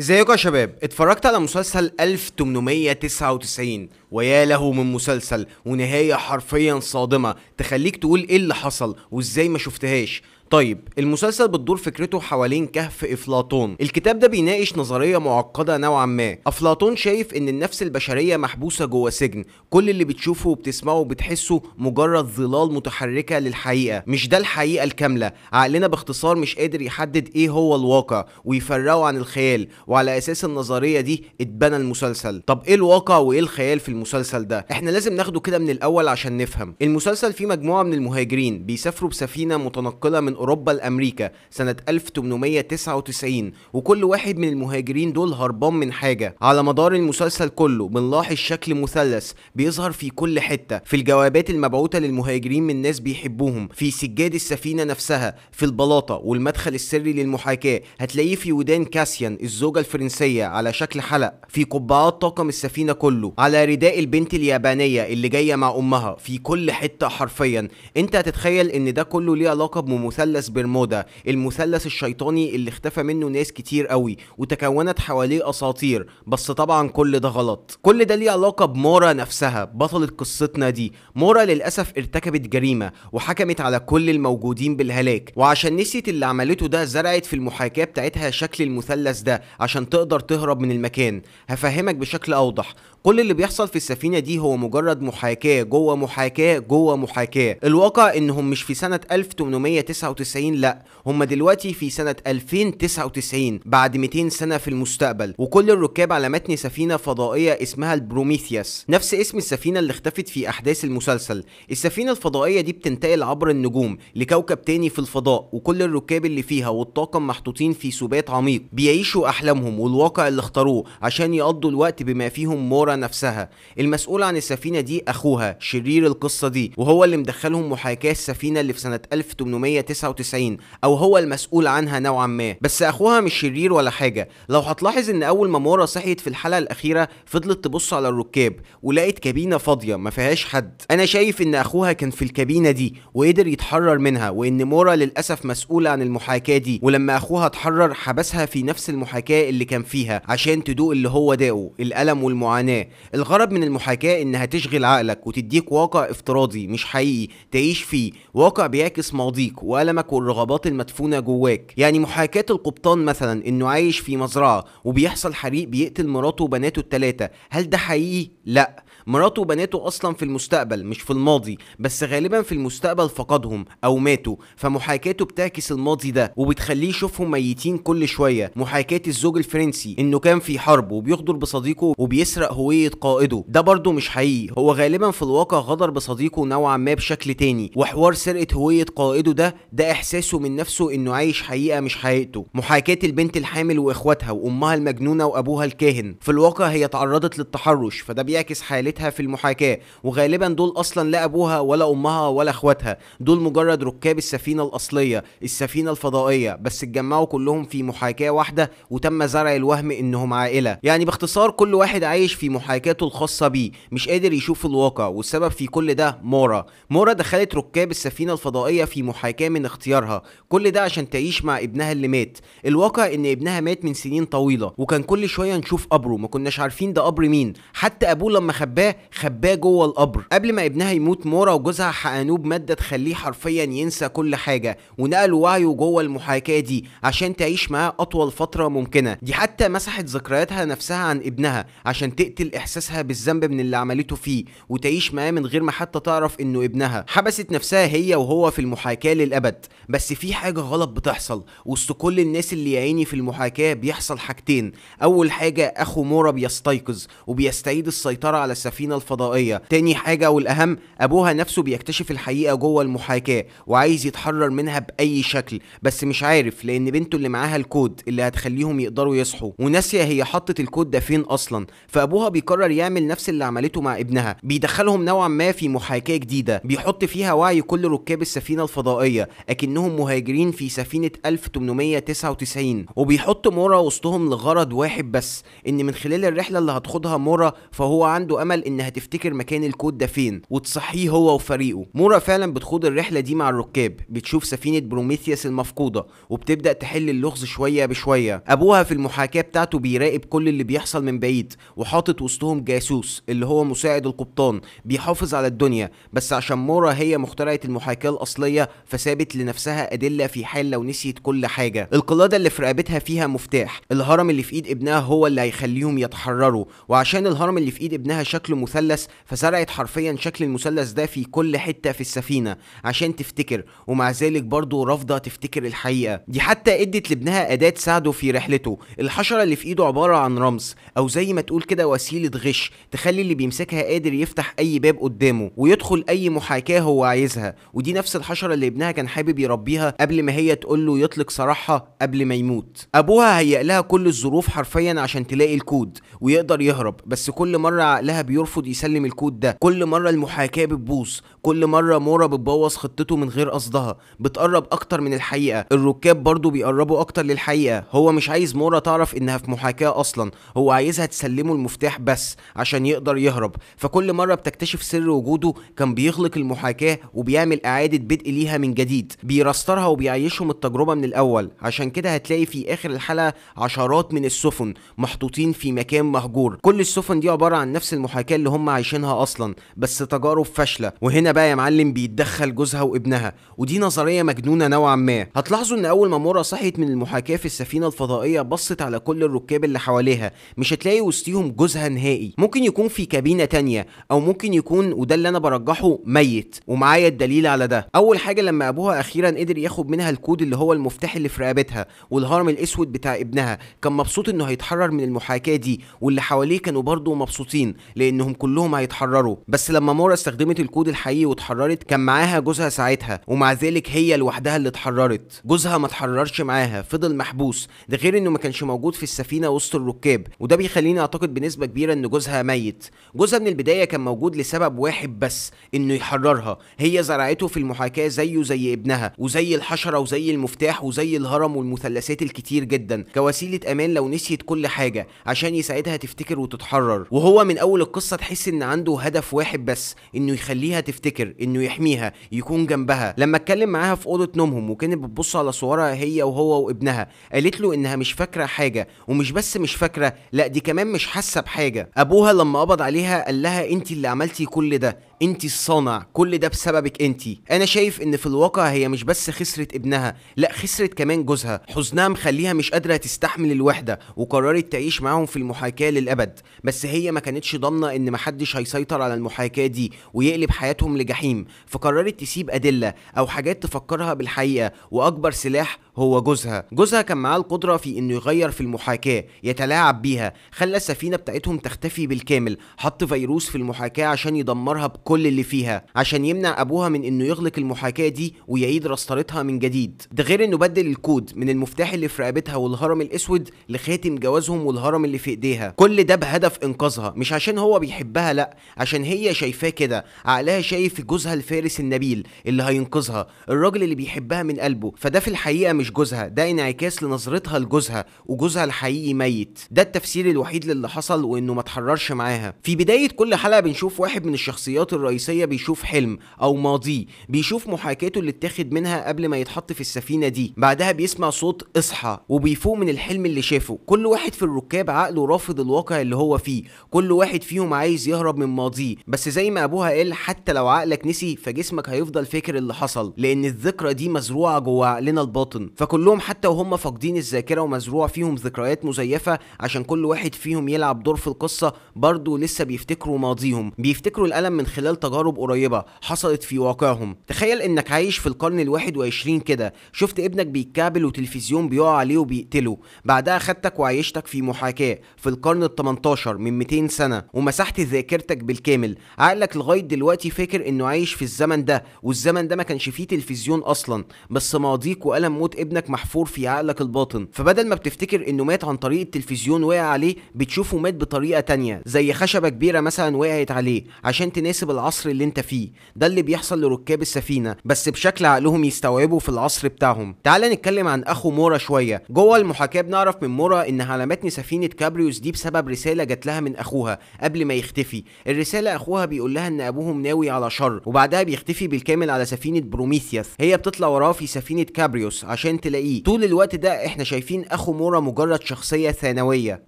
ازيكم يا شباب اتفرجت على مسلسل 1899 ويا له من مسلسل ونهاية حرفيا صادمة تخليك تقول ايه اللي حصل وازاي ما شفتهاش طيب المسلسل بتدور فكرته حوالين كهف افلاطون الكتاب ده بيناقش نظريه معقده نوعا ما افلاطون شايف ان النفس البشريه محبوسه جوه سجن كل اللي بتشوفه وبتسمعه وبتحسه مجرد ظلال متحركه للحقيقه مش ده الحقيقه الكامله عقلنا باختصار مش قادر يحدد ايه هو الواقع ويفرقه عن الخيال وعلى اساس النظريه دي اتبنى المسلسل طب ايه الواقع وايه الخيال في المسلسل المسلسل ده احنا لازم ناخده كده من الاول عشان نفهم المسلسل فيه مجموعه من المهاجرين بيسافروا بسفينه متنقله من اوروبا لامريكا سنه 1899 وكل واحد من المهاجرين دول هربان من حاجه على مدار المسلسل كله بنلاحظ شكل مثلث بيظهر في كل حته في الجوابات المبعوثه للمهاجرين من ناس بيحبوهم في سجاد السفينه نفسها في البلاطه والمدخل السري للمحاكاه هتلاقيه في ودان كاسيان الزوجه الفرنسيه على شكل حلق في قبعات طاقم السفينه كله على رداء هتلاقي البنت اليابانيه اللي جايه مع امها في كل حته حرفيا انت هتتخيل ان ده كله ليه علاقه بمثلث برمودا المثلث الشيطاني اللي اختفى منه ناس كتير قوي وتكونت حواليه اساطير بس طبعا كل ده غلط كل ده ليه علاقه بمورا نفسها بطله قصتنا دي مورا للاسف ارتكبت جريمه وحكمت على كل الموجودين بالهلاك وعشان نسيت اللي عملته ده زرعت في المحاكاه بتاعتها شكل المثلث ده عشان تقدر تهرب من المكان هفهمك بشكل اوضح كل اللي بيحصل في السفينه دي هو مجرد محاكاه جوه محاكاه جوه محاكاه الواقع انهم مش في سنه 1899 لا هم دلوقتي في سنه 2099 بعد 200 سنه في المستقبل وكل الركاب على متن سفينه فضائيه اسمها البروميثيوس نفس اسم السفينه اللي اختفت في احداث المسلسل السفينه الفضائيه دي بتنتقل عبر النجوم لكوكب تاني في الفضاء وكل الركاب اللي فيها والطاقم محطوطين في سبات عميق بيعيشوا احلامهم والواقع اللي اختاروه عشان يقضوا الوقت بما فيهم مورا نفسها المسؤول عن السفينه دي اخوها شرير القصه دي وهو اللي مدخلهم محاكاه السفينه اللي في سنه 1899 او هو المسؤول عنها نوعا ما بس اخوها مش شرير ولا حاجه لو هتلاحظ ان اول ما مورا صحيت في الحلقه الاخيره فضلت تبص على الركاب ولقت كابينه فاضيه ما فيهاش حد انا شايف ان اخوها كان في الكابينه دي وقدر يتحرر منها وان مورا للاسف مسؤوله عن المحاكاه دي ولما اخوها اتحرر حبسها في نفس المحاكاه اللي كان فيها عشان تدوق اللي هو داقه الالم والمعاناه الغرض من المحاكاة إنها تشغل عقلك وتديك واقع افتراضي مش حقيقي تعيش فيه واقع بيعكس ماضيك وألمك والرغبات المدفونة جواك يعني محاكاة القبطان مثلا إنه عايش في مزرعة وبيحصل حريق بيقتل مراته وبناته التلاتة هل ده حقيقي؟ لأ مراته وبناته اصلا في المستقبل مش في الماضي بس غالبا في المستقبل فقدهم او ماتوا فمحاكاته بتعكس الماضي ده وبتخليه يشوفهم ميتين كل شويه محاكاه الزوج الفرنسي انه كان في حرب وبيغدر بصديقه وبيسرق هويه قائده ده برضه مش حقيقي هو غالبا في الواقع غدر بصديقه نوعا ما بشكل تاني وحوار سرقه هويه قائده ده ده احساسه من نفسه انه عايش حقيقه مش حقيقته محاكاه البنت الحامل واخواتها وامها المجنونه وابوها الكاهن في الواقع هي تعرضت للتحرش فده بيعكس حالتها وعائلتها في المحاكاة وغالبا دول أصلا لا أبوها ولا أمها ولا أخواتها دول مجرد ركاب السفينة الأصلية السفينة الفضائية بس اتجمعوا كلهم في محاكاة واحدة وتم زرع الوهم إنهم عائلة يعني باختصار كل واحد عايش في محاكاته الخاصة بيه مش قادر يشوف الواقع والسبب في كل ده مورا مورا دخلت ركاب السفينة الفضائية في محاكاة من اختيارها كل ده عشان تعيش مع ابنها اللي مات الواقع إن ابنها مات من سنين طويلة وكان كل شوية نشوف قبره ما كناش عارفين ده قبر مين حتى أبوه لما خباه خباه خباه جوه القبر قبل ما ابنها يموت مورا وجوزها حقنوه بماده تخليه حرفيا ينسى كل حاجه ونقلوا وعيه جوه المحاكاه دي عشان تعيش معاه اطول فتره ممكنه دي حتى مسحت ذكرياتها نفسها عن ابنها عشان تقتل احساسها بالذنب من اللي عملته فيه وتعيش معاه من غير ما حتى تعرف انه ابنها حبست نفسها هي وهو في المحاكاه للابد بس في حاجه غلط بتحصل وسط كل الناس اللي عيني في المحاكاه بيحصل حاجتين اول حاجه اخو مورا بيستيقظ وبيستعيد السيطره على السفينة الفضائية تاني حاجة والأهم أبوها نفسه بيكتشف الحقيقة جوه المحاكاة وعايز يتحرر منها بأي شكل بس مش عارف لأن بنته اللي معاها الكود اللي هتخليهم يقدروا يصحوا وناسية هي حطت الكود ده فين أصلا فأبوها بيقرر يعمل نفس اللي عملته مع ابنها بيدخلهم نوعا ما في محاكاة جديدة بيحط فيها وعي كل ركاب السفينة الفضائية أكنهم مهاجرين في سفينة 1899 وبيحط مورا وسطهم لغرض واحد بس إن من خلال الرحلة اللي هتخوضها مورا فهو عنده أمل الامل انها تفتكر مكان الكود ده فين وتصحيه هو وفريقه مورا فعلا بتخوض الرحله دي مع الركاب بتشوف سفينه بروميثيوس المفقوده وبتبدا تحل اللغز شويه بشويه ابوها في المحاكاه بتاعته بيراقب كل اللي بيحصل من بعيد وحاطط وسطهم جاسوس اللي هو مساعد القبطان بيحافظ على الدنيا بس عشان مورا هي مخترعه المحاكاه الاصليه فثابت لنفسها ادله في حال لو نسيت كل حاجه القلاده اللي في رقبتها فيها مفتاح الهرم اللي في ايد ابنها هو اللي هيخليهم يتحرروا وعشان الهرم اللي في ايد ابنها شكله شكل مثلث فزرعت حرفيا شكل المثلث ده في كل حتة في السفينة عشان تفتكر ومع ذلك برضه رافضة تفتكر الحقيقة دي حتى ادت لابنها أداة تساعده في رحلته الحشرة اللي في ايده عبارة عن رمز أو زي ما تقول كده وسيلة غش تخلي اللي بيمسكها قادر يفتح أي باب قدامه ويدخل أي محاكاة هو عايزها ودي نفس الحشرة اللي ابنها كان حابب يربيها قبل ما هي تقول له يطلق سراحها قبل ما يموت أبوها هيئ لها كل الظروف حرفيا عشان تلاقي الكود ويقدر يهرب بس كل مرة عقلها بيربط يرفض يسلم الكود ده كل مره المحاكاه بتبوظ كل مرة مورا بتبوظ خطته من غير قصدها بتقرب أكتر من الحقيقة الركاب برضو بيقربوا أكتر للحقيقة هو مش عايز مورا تعرف إنها في محاكاة أصلا هو عايزها تسلمه المفتاح بس عشان يقدر يهرب فكل مرة بتكتشف سر وجوده كان بيغلق المحاكاة وبيعمل إعادة بدء ليها من جديد بيرسترها وبيعيشهم التجربة من الأول عشان كده هتلاقي في آخر الحلقة عشرات من السفن محطوطين في مكان مهجور كل السفن دي عبارة عن نفس المحاكاة اللي هم عايشينها أصلا بس تجارب فاشلة وهنا بقى يا معلم بيتدخل جوزها وابنها ودي نظريه مجنونه نوعا ما هتلاحظوا ان اول ما مورا صحيت من المحاكاه في السفينه الفضائيه بصت على كل الركاب اللي حواليها مش هتلاقي وسطيهم جوزها نهائي ممكن يكون في كابينه تانية او ممكن يكون وده اللي انا برجحه ميت ومعايا الدليل على ده اول حاجه لما ابوها اخيرا قدر ياخد منها الكود اللي هو المفتاح اللي في رقبتها والهرم الاسود بتاع ابنها كان مبسوط انه هيتحرر من المحاكاه دي واللي حواليه كانوا برضه مبسوطين لانهم كلهم هيتحرروا بس لما مورا استخدمت الكود الحقيقي واتحررت كان معاها جوزها ساعتها ومع ذلك هي لوحدها اللي اتحررت جوزها ما اتحررش معاها فضل محبوس ده غير انه ما كانش موجود في السفينه وسط الركاب وده بيخليني اعتقد بنسبه كبيره ان جوزها ميت جوزها من البدايه كان موجود لسبب واحد بس انه يحررها هي زرعته في المحاكاه زيه زي ابنها وزي الحشره وزي المفتاح وزي الهرم والمثلثات الكتير جدا كوسيله امان لو نسيت كل حاجه عشان يساعدها تفتكر وتتحرر وهو من اول القصه تحس ان عنده هدف واحد بس انه يخليها تفتكر يفتكر انه يحميها يكون جنبها لما اتكلم معاها في اوضه نومهم وكانت بتبص على صورها هي وهو وابنها قالت له انها مش فاكره حاجه ومش بس مش فاكره لا دي كمان مش حاسه بحاجه ابوها لما قبض عليها قال لها انت اللي عملتي كل ده انت الصانع كل ده بسببك انت انا شايف ان في الواقع هي مش بس خسرت ابنها لا خسرت كمان جوزها حزنها مخليها مش قادره تستحمل الوحده وقررت تعيش معاهم في المحاكاه للابد بس هي ما كانتش ضامنه ان محدش هيسيطر على المحاكاه دي ويقلب حياتهم لجحيم فقررت تسيب ادله او حاجات تفكرها بالحقيقه واكبر سلاح هو جوزها جوزها كان معاه القدرة في انه يغير في المحاكاة يتلاعب بيها خلى السفينة بتاعتهم تختفي بالكامل حط فيروس في المحاكاة عشان يدمرها بكل كل اللي فيها عشان يمنع ابوها من انه يغلق المحاكاه دي ويعيد رسترتها من جديد ده غير انه بدل الكود من المفتاح اللي في رقبتها والهرم الاسود لخاتم جوازهم والهرم اللي في ايديها كل ده بهدف انقاذها مش عشان هو بيحبها لا عشان هي شايفاه كده عقلها شايف جوزها الفارس النبيل اللي هينقذها الراجل اللي بيحبها من قلبه فده في الحقيقه مش جوزها ده انعكاس لنظرتها لجوزها وجوزها الحقيقي ميت ده التفسير الوحيد للي حصل وانه ما اتحررش معاها في بدايه كل حلقه بنشوف واحد من الشخصيات الرئيسية بيشوف حلم أو ماضيه بيشوف محاكاته اللي اتاخد منها قبل ما يتحط في السفينة دي بعدها بيسمع صوت اصحى وبيفوق من الحلم اللي شافه كل واحد في الركاب عقله رافض الواقع اللي هو فيه كل واحد فيهم عايز يهرب من ماضيه بس زي ما أبوها قال حتى لو عقلك نسي فجسمك هيفضل فاكر اللي حصل لأن الذكرى دي مزروعة جوه عقلنا الباطن فكلهم حتى وهم فاقدين الذاكرة ومزروع فيهم ذكريات مزيفة عشان كل واحد فيهم يلعب دور في القصة برضه لسه بيفتكروا ماضيهم بيفتكروا الألم من خلال خلال تجارب قريبة حصلت في واقعهم تخيل انك عايش في القرن الواحد وعشرين كده شفت ابنك بيتكابل وتلفزيون بيقع عليه وبيقتله بعدها خدتك وعيشتك في محاكاة في القرن ال 18 من 200 سنة ومسحت ذاكرتك بالكامل عقلك لغاية دلوقتي فاكر انه عايش في الزمن ده والزمن ده ما كانش فيه تلفزيون اصلا بس ماضيك وألم موت ابنك محفور في عقلك الباطن فبدل ما بتفتكر انه مات عن طريق التلفزيون وقع عليه بتشوفه مات بطريقة تانية زي خشبة كبيرة مثلا وقعت عليه عشان تناسب العصر اللي انت فيه ده اللي بيحصل لركاب السفينه بس بشكل عقلهم يستوعبوا في العصر بتاعهم تعال نتكلم عن اخو مورا شويه جوه المحاكاه بنعرف من مورا ان متن سفينه كابريوس دي بسبب رساله جات لها من اخوها قبل ما يختفي الرساله اخوها بيقول لها ان ابوهم ناوي على شر وبعدها بيختفي بالكامل على سفينه بروميثيوس هي بتطلع وراه في سفينه كابريوس عشان تلاقيه طول الوقت ده احنا شايفين اخو مورا مجرد شخصيه ثانويه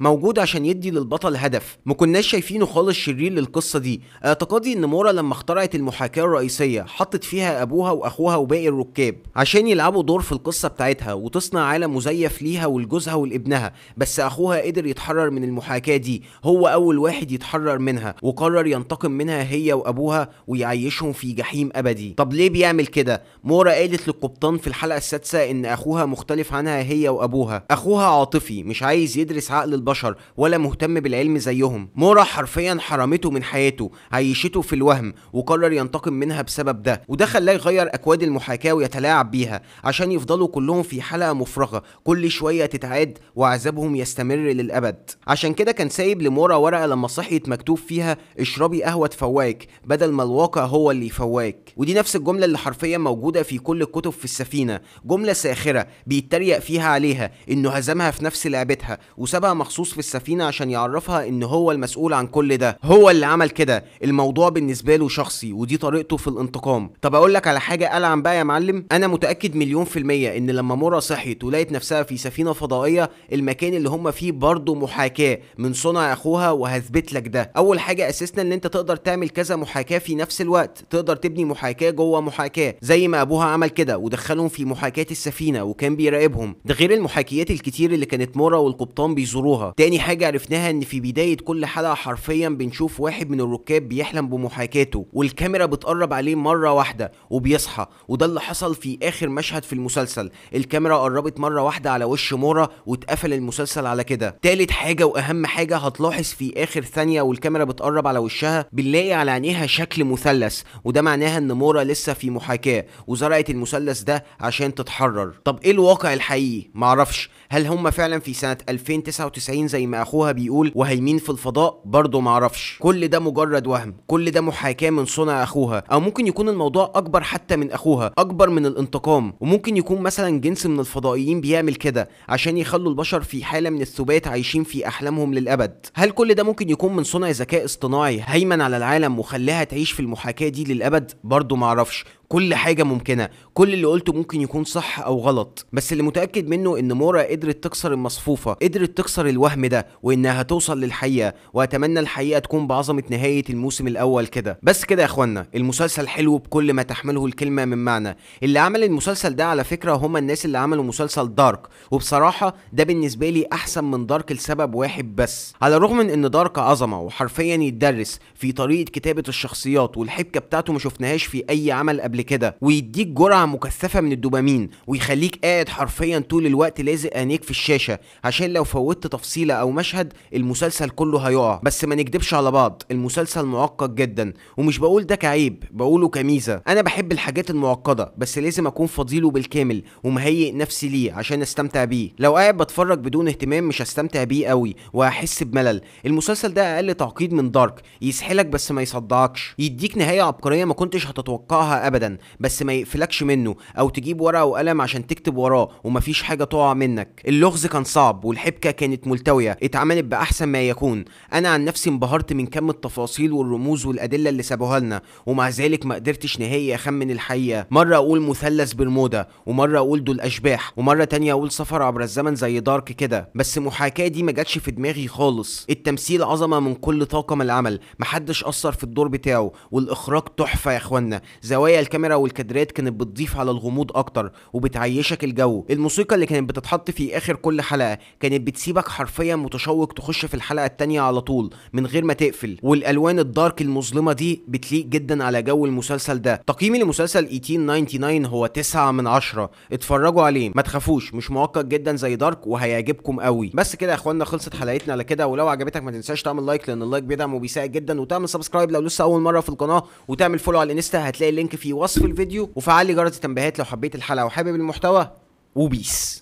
موجود عشان يدي للبطل هدف ما كناش شايفينه خالص شرير للقصه دي اعتقادي ان سمورة لما اخترعت المحاكاة الرئيسية حطت فيها أبوها وأخوها وباقي الركاب عشان يلعبوا دور في القصة بتاعتها وتصنع عالم مزيف ليها ولجوزها ولابنها بس أخوها قدر يتحرر من المحاكاة دي هو أول واحد يتحرر منها وقرر ينتقم منها هي وأبوها ويعيشهم في جحيم أبدي طب ليه بيعمل كده مورا قالت للقبطان في الحلقة السادسة إن أخوها مختلف عنها هي وأبوها أخوها عاطفي مش عايز يدرس عقل البشر ولا مهتم بالعلم زيهم مورا حرفيا حرمته من حياته عيشته في الوهم وقرر ينتقم منها بسبب ده وده خلاه يغير اكواد المحاكاه ويتلاعب بيها عشان يفضلوا كلهم في حلقه مفرغه كل شويه تتعاد وعذابهم يستمر للابد عشان كده كان سايب لمورا ورقه لما صحيت مكتوب فيها اشربي قهوه تفواك بدل ما الواقع هو اللي يفواك ودي نفس الجمله اللي حرفيا موجوده في كل الكتب في السفينه جمله ساخره بيتريق فيها عليها انه هزمها في نفس لعبتها وسابها مخصوص في السفينه عشان يعرفها ان هو المسؤول عن كل ده هو اللي عمل كده الموضوع بالنسبه بالنسبه له شخصي ودي طريقته في الانتقام طب اقول لك على حاجه العن بقى يا معلم انا متاكد مليون في الميه ان لما مورا صحيت ولقيت نفسها في سفينه فضائيه المكان اللي هم فيه برضه محاكاه من صنع اخوها وهثبت لك ده اول حاجه اسسنا ان انت تقدر تعمل كذا محاكاه في نفس الوقت تقدر تبني محاكاه جوه محاكاه زي ما ابوها عمل كده ودخلهم في محاكاه السفينه وكان بيراقبهم ده غير المحاكيات الكتير اللي كانت مورا والقبطان بيزوروها تاني حاجه عرفناها ان في بدايه كل حلقه حرفيا بنشوف واحد من الركاب بيحلم بمحاكاه حكاته والكاميرا بتقرب عليه مره واحده وبيصحى وده اللي حصل في اخر مشهد في المسلسل الكاميرا قربت مره واحده على وش مورا واتقفل المسلسل على كده تالت حاجه واهم حاجه هتلاحظ في اخر ثانيه والكاميرا بتقرب على وشها بنلاقي على عينيها شكل مثلث وده معناها ان مورا لسه في محاكاه وزرعت المثلث ده عشان تتحرر طب ايه الواقع الحقيقي معرفش هل هم فعلا في سنه 2099 زي ما اخوها بيقول وهيمين في الفضاء برضه معرفش كل ده مجرد وهم كل ده محاكاه من صنع اخوها او ممكن يكون الموضوع اكبر حتى من اخوها اكبر من الانتقام وممكن يكون مثلا جنس من الفضائيين بيعمل كده عشان يخلوا البشر في حاله من الثبات عايشين في احلامهم للابد هل كل ده ممكن يكون من صنع ذكاء اصطناعي هيمن على العالم وخلاها تعيش في المحاكاه دي للابد برضه معرفش كل حاجه ممكنه كل اللي قلته ممكن يكون صح او غلط بس اللي متاكد منه ان مورا قدرت تكسر المصفوفه قدرت تكسر الوهم ده وانها توصل للحقيقه واتمنى الحقيقه تكون بعظمه نهايه الموسم الاول كده بس كده يا اخوانا المسلسل حلو بكل ما تحمله الكلمه من معنى اللي عمل المسلسل ده على فكره هما الناس اللي عملوا مسلسل دارك وبصراحه ده بالنسبه لي احسن من دارك لسبب واحد بس على الرغم من ان دارك عظمه وحرفيا يتدرس في طريقه كتابه الشخصيات والحبكه بتاعته ما شفناهاش في اي عمل قبل قبل كده ويديك جرعه مكثفه من الدوبامين ويخليك قاعد حرفيا طول الوقت لازق عينيك في الشاشه عشان لو فوتت تفصيله او مشهد المسلسل كله هيقع بس ما نكدبش على بعض المسلسل معقد جدا ومش بقول ده كعيب بقوله كميزه انا بحب الحاجات المعقده بس لازم اكون فضيله بالكامل ومهيئ نفسي ليه عشان استمتع بيه لو قاعد بتفرج بدون اهتمام مش هستمتع بيه قوي وهحس بملل المسلسل ده اقل تعقيد من دارك يسحلك بس ما يصدعكش يديك نهايه عبقريه ما كنتش هتتوقعها ابدا ابدا بس ما يقفلكش منه او تجيب ورقه وقلم عشان تكتب وراه ومفيش حاجه تقع منك اللغز كان صعب والحبكه كانت ملتويه اتعملت باحسن ما يكون انا عن نفسي انبهرت من كم التفاصيل والرموز والادله اللي سابوها لنا ومع ذلك ما قدرتش نهائي اخمن الحقيقه مره اقول مثلث برمودا ومره اقول دول اشباح ومره تانية اقول سفر عبر الزمن زي دارك كده بس المحاكاه دي ما جاتش في دماغي خالص التمثيل عظمه من كل طاقم العمل محدش اثر في الدور بتاعه والاخراج تحفه يا اخوانا زوايا الكاميرا والكادرات كانت بتضيف على الغموض اكتر وبتعيشك الجو الموسيقى اللي كانت بتتحط في اخر كل حلقه كانت بتسيبك حرفيا متشوق تخش في الحلقه التانية على طول من غير ما تقفل والالوان الدارك المظلمه دي بتليق جدا على جو المسلسل ده تقييمي لمسلسل 1899 هو 9 من 10 اتفرجوا عليه ما تخافوش مش معقد جدا زي دارك وهيعجبكم قوي بس كده يا اخوانا خلصت حلقتنا على كده ولو عجبتك ما تنساش تعمل لايك لان اللايك بيدعم وبيساعد جدا وتعمل سبسكرايب لو لسه اول مره في القناه وتعمل فولو على الانستا هتلاقي اللينك في وصف الفيديو وفعل لي جرس التنبيهات لو حبيت الحلقه وحابب المحتوى وبيس